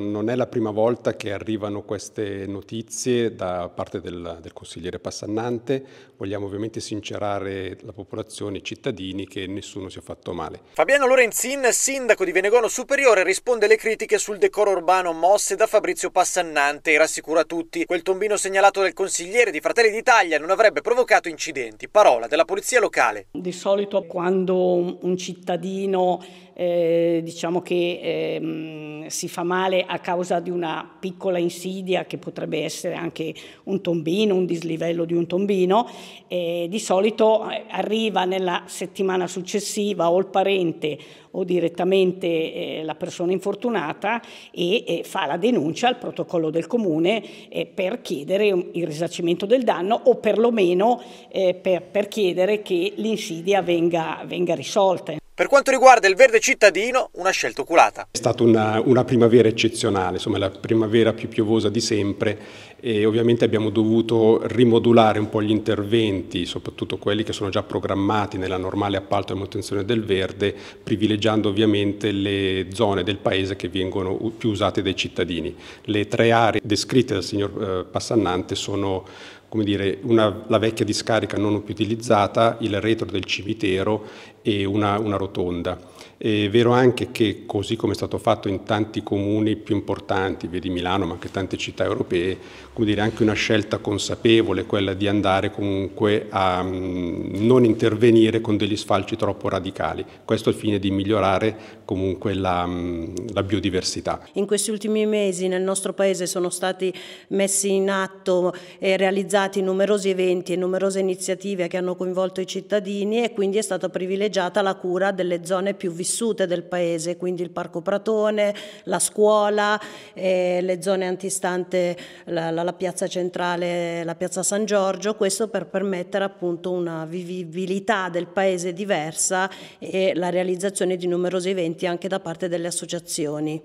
Non è la prima volta che arrivano queste notizie da parte del, del, consigliere Passannante. Vogliamo ovviamente sincerare la popolazione, i cittadini, che nessuno sia fatto male. Fabiano Lorenzin, sindaco di Venegono Superiore, risponde alle critiche sul decoro urbano mosse da Fabrizio Passannante e rassicura tutti. Quel tombino segnalato dal consigliere di Fratelli d'Italia non avrebbe provocato incidenti. Parola della polizia locale. Di solito quando un cittadino eh, diciamo che ehm, si fa male a causa di una piccola insidia che potrebbe essere anche un tombino, un dislivello di un tombino, eh, di solito eh, arriva nella settimana successiva o il parente o direttamente eh, la persona infortunata e, e, fa la denuncia al protocollo del comune eh, per chiedere il risarcimento del danno o perlomeno per, per, chiedere che l'insidia venga, venga risolta. Per quanto riguarda il verde cittadino, una scelta oculata. È stata una, una primavera eccezionale, insomma la primavera più piovosa di sempre e ovviamente abbiamo dovuto rimodulare un po' gli interventi, soprattutto quelli che sono già programmati nella normale appalto e manutenzione del verde, privilegiando ovviamente le zone del paese che vengono più usate dai cittadini. Le tre aree descritte dal signor eh, Passannante sono come dire, una, la vecchia discarica non più utilizzata, il retro del cimitero e una, una rotonda. È vero anche che, così come è stato fatto in tanti comuni più importanti, vedi Milano, ma anche tante città europee, come dire, anche una scelta consapevole quella di andare comunque a mm, non intervenire con degli sfalci troppo radicali. Questo al fine di migliorare comunque la, mm, la biodiversità. In questi ultimi mesi nel nostro paese sono stati messi in atto e realizzati stati numerosi eventi e numerose iniziative che hanno coinvolto i cittadini e quindi è stata privilegiata la cura delle zone più vissute del paese, quindi il Parco Pratone, la scuola, eh, le zone antistante la, la, la, piazza centrale, la piazza San Giorgio, questo per permettere appunto una vivibilità del paese diversa e la realizzazione di numerosi eventi anche da parte delle associazioni.